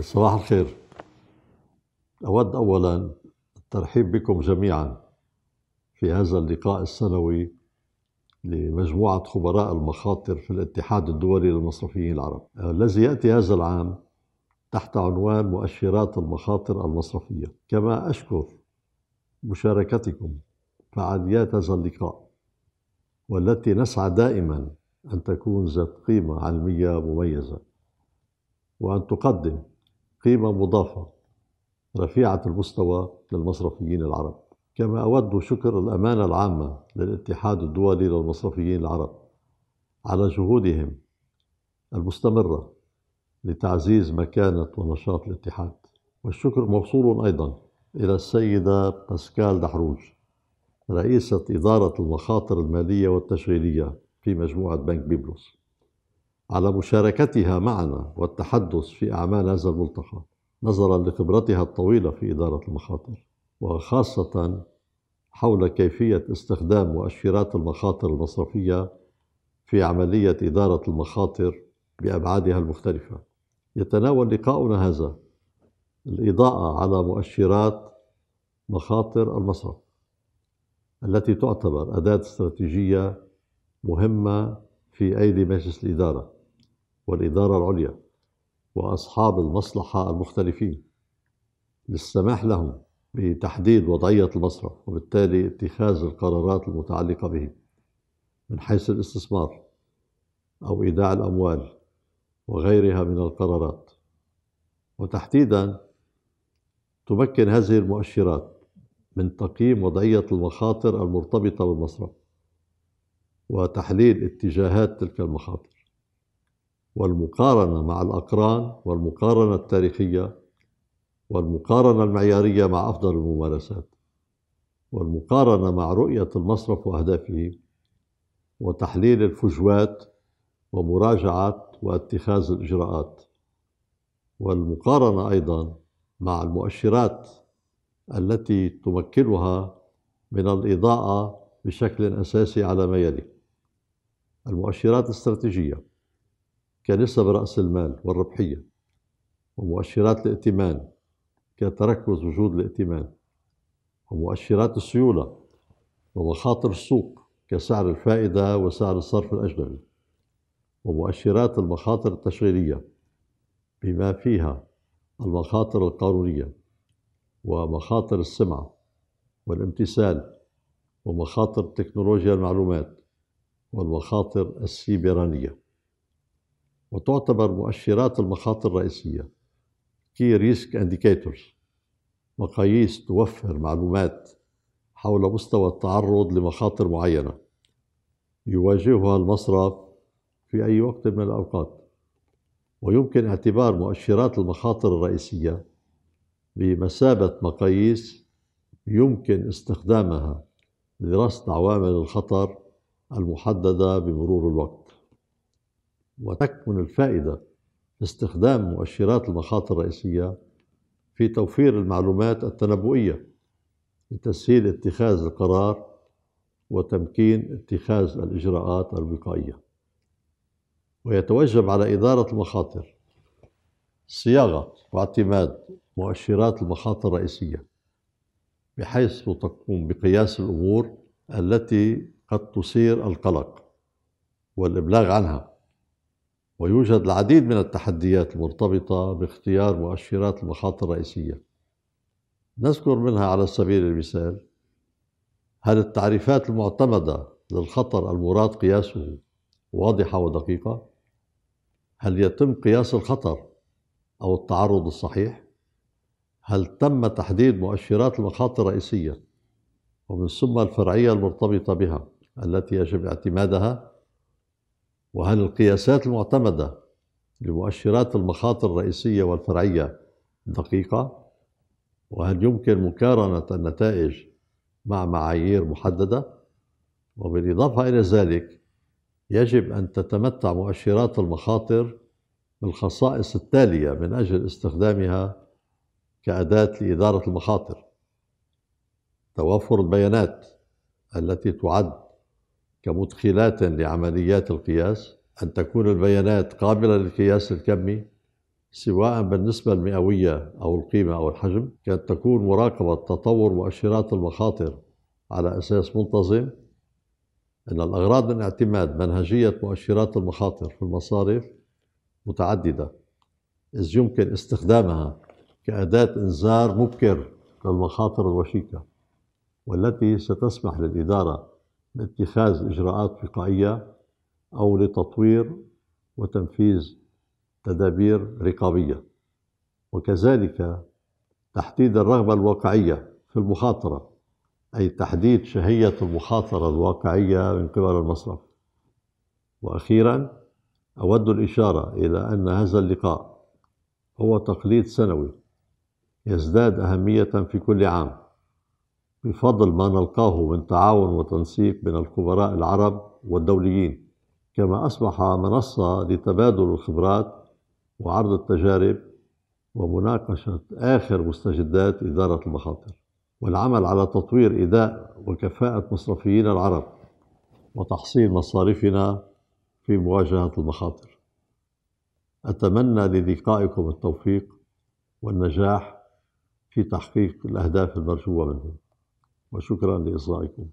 صباح الخير أود أولا الترحيب بكم جميعا في هذا اللقاء السنوي لمجموعة خبراء المخاطر في الاتحاد الدولي للمصرفيين العرب الذي يأتي هذا العام تحت عنوان مؤشرات المخاطر المصرفية كما أشكر مشاركتكم فعاليات هذا اللقاء والتي نسعى دائما أن تكون ذات قيمة علمية مميزة وأن تقدم قيمة مضافة رفيعة المستوى للمصرفيين العرب كما أود شكر الأمانة العامة للاتحاد الدولي للمصرفيين العرب على جهودهم المستمرة لتعزيز مكانة ونشاط الاتحاد والشكر موصول أيضا إلى السيدة باسكال دحروج رئيسة إدارة المخاطر المالية والتشغيلية في مجموعة بنك بيبلوس على مشاركتها معنا والتحدث في أعمال هذا الملتقى نظرا لخبرتها الطويلة في إدارة المخاطر وخاصة حول كيفية استخدام مؤشرات المخاطر المصرفية في عملية إدارة المخاطر بأبعادها المختلفة يتناول لقاؤنا هذا الإضاءة على مؤشرات مخاطر المصرف التي تعتبر أداة استراتيجية مهمة في أيدي مجلس الإدارة والإدارة العليا وأصحاب المصلحة المختلفين للسماح لهم بتحديد وضعية المصرف وبالتالي اتخاذ القرارات المتعلقة به من حيث الاستثمار أو إيداع الأموال وغيرها من القرارات وتحديدا تمكن هذه المؤشرات من تقييم وضعية المخاطر المرتبطة بالمصرف وتحليل اتجاهات تلك المخاطر والمقارنة مع الأقران والمقارنة التاريخية والمقارنة المعيارية مع أفضل الممارسات والمقارنة مع رؤية المصرف وأهدافه وتحليل الفجوات ومراجعة واتخاذ الإجراءات والمقارنة أيضا مع المؤشرات التي تمكنها من الإضاءة بشكل أساسي على ما يلي المؤشرات الاستراتيجية كنسب رأس المال والربحية ومؤشرات الائتمان كتركز وجود الائتمان ومؤشرات السيولة ومخاطر السوق كسعر الفائدة وسعر الصرف الأجنبي ومؤشرات المخاطر التشغيلية بما فيها المخاطر القانونية ومخاطر السمعة والامتثال ومخاطر تكنولوجيا المعلومات والمخاطر السيبرانيه وتعتبر مؤشرات المخاطر الرئيسية Key Risk Indicators مقاييس توفر معلومات حول مستوى التعرض لمخاطر معينة يواجهها المصرف في أي وقت من الأوقات ويمكن اعتبار مؤشرات المخاطر الرئيسية بمثابة مقاييس يمكن استخدامها لدراسة عوامل الخطر المحددة بمرور الوقت وتكمن الفائدة في استخدام مؤشرات المخاطر الرئيسية في توفير المعلومات التنبؤية لتسهيل اتخاذ القرار وتمكين اتخاذ الإجراءات الوقائية ويتوجب على إدارة المخاطر صياغة واعتماد مؤشرات المخاطر الرئيسية بحيث تقوم بقياس الأمور التي قد تثير القلق والإبلاغ عنها ويوجد العديد من التحديات المرتبطة باختيار مؤشرات المخاطر الرئيسية نذكر منها على سبيل المثال هل التعريفات المعتمدة للخطر المراد قياسه واضحة ودقيقة؟ هل يتم قياس الخطر أو التعرض الصحيح؟ هل تم تحديد مؤشرات المخاطر الرئيسية ومن ثم الفرعية المرتبطة بها التي يجب اعتمادها وهل القياسات المعتمدة لمؤشرات المخاطر الرئيسية والفرعية دقيقة؟ وهل يمكن مقارنة النتائج مع معايير محددة؟ وبالإضافة إلى ذلك يجب أن تتمتع مؤشرات المخاطر بالخصائص التالية من أجل استخدامها كأداة لإدارة المخاطر توافر البيانات التي تعد كمدخلات لعمليات القياس أن تكون البيانات قابلة للقياس الكمي سواء بالنسبة المئوية أو القيمة أو الحجم كانت تكون مراقبة تطور مؤشرات المخاطر على أساس منتظم أن الأغراض من اعتماد منهجية مؤشرات المخاطر في المصارف متعددة إذ يمكن استخدامها كأداة إنذار مبكر للمخاطر الوشيكة والتي ستسمح للإدارة لاتخاذ إجراءات وقائية أو لتطوير وتنفيذ تدابير رقابية وكذلك تحديد الرغبة الواقعية في المخاطرة أي تحديد شهية المخاطرة الواقعية من قبل المصرف وأخيرا أود الإشارة إلى أن هذا اللقاء هو تقليد سنوي يزداد أهمية في كل عام بفضل ما نلقاه من تعاون وتنسيق بين الخبراء العرب والدوليين كما أصبح منصة لتبادل الخبرات وعرض التجارب ومناقشة آخر مستجدات إدارة المخاطر والعمل على تطوير إداء وكفاءة مصرفيين العرب وتحصيل مصارفنا في مواجهة المخاطر أتمنى للقائكم التوفيق والنجاح في تحقيق الأهداف المرجوة منهم وشكرا لإصغائكم